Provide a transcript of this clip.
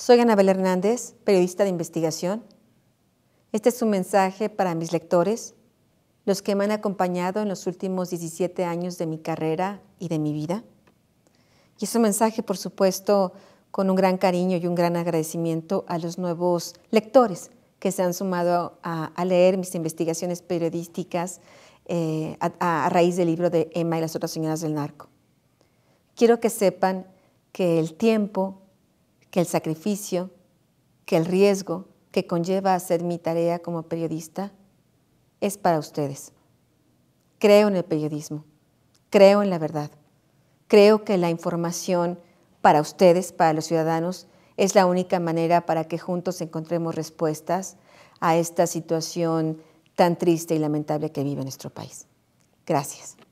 Soy Anabel Hernández, periodista de investigación. Este es un mensaje para mis lectores, los que me han acompañado en los últimos 17 años de mi carrera y de mi vida. Y es un mensaje, por supuesto, con un gran cariño y un gran agradecimiento a los nuevos lectores que se han sumado a, leer mis investigaciones periodísticas eh, a, raíz del libro de Emma y las otras señoras del narco. Quiero que sepan que el tiempo que el sacrificio, que el riesgo que conlleva hacer mi tarea como periodista es para ustedes. Creo en el periodismo, creo en la verdad, creo que la información para ustedes, para los ciudadanos, es la única manera para que juntos encontremos respuestas a esta situación tan triste y lamentable que vive nuestro país. Gracias.